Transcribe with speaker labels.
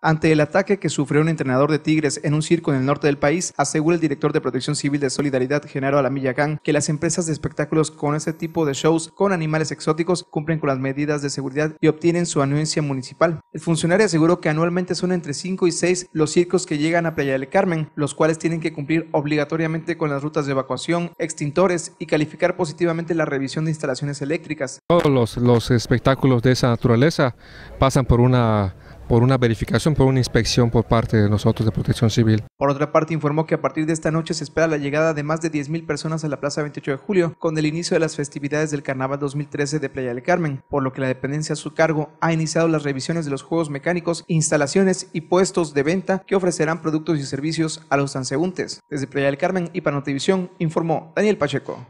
Speaker 1: Ante el ataque que sufrió un entrenador de Tigres en un circo en el norte del país, asegura el director de Protección Civil de Solidaridad, Genaro Alamillacán, que las empresas de espectáculos con ese tipo de shows con animales exóticos cumplen con las medidas de seguridad y obtienen su anuencia municipal. El funcionario aseguró que anualmente son entre 5 y 6 los circos que llegan a Playa del Carmen, los cuales tienen que cumplir obligatoriamente con las rutas de evacuación, extintores y calificar positivamente la revisión de instalaciones eléctricas.
Speaker 2: Todos los, los espectáculos de esa naturaleza pasan por una por una verificación, por una inspección por parte de nosotros de Protección Civil.
Speaker 1: Por otra parte, informó que a partir de esta noche se espera la llegada de más de 10.000 personas a la Plaza 28 de Julio con el inicio de las festividades del Carnaval 2013 de Playa del Carmen, por lo que la dependencia a su cargo ha iniciado las revisiones de los juegos mecánicos, instalaciones y puestos de venta que ofrecerán productos y servicios a los transeúntes. Desde Playa del Carmen y para informó Daniel Pacheco.